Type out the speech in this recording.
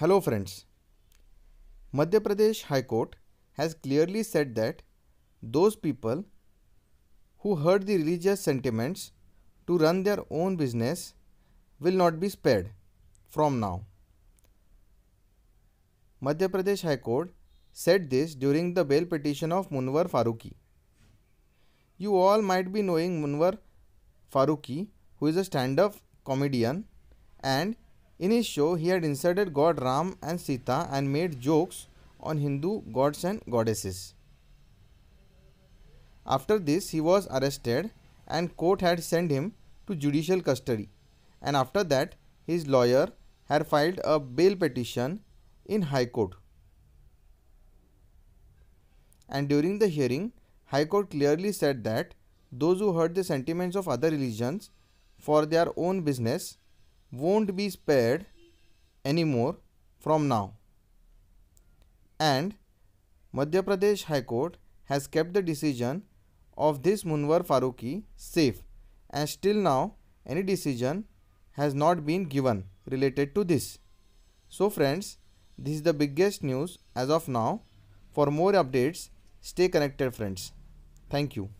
Hello friends. Madhya Pradesh High Court has clearly said that those people who hurt the religious sentiments to run their own business will not be spared from now. Madhya Pradesh High Court said this during the bail petition of Munwar Faruqi. You all might be knowing Munwar Faruqi who is a stand-up comedian and in his show, he had inserted God Ram and Sita and made jokes on Hindu gods and goddesses. After this, he was arrested and court had sent him to judicial custody. And after that, his lawyer had filed a bail petition in High Court. And during the hearing, High Court clearly said that those who hurt the sentiments of other religions for their own business won't be spared anymore from now. And Madhya Pradesh High Court has kept the decision of this Munwar Faruqi safe and still now any decision has not been given related to this. So friends, this is the biggest news as of now. For more updates, stay connected friends. Thank you.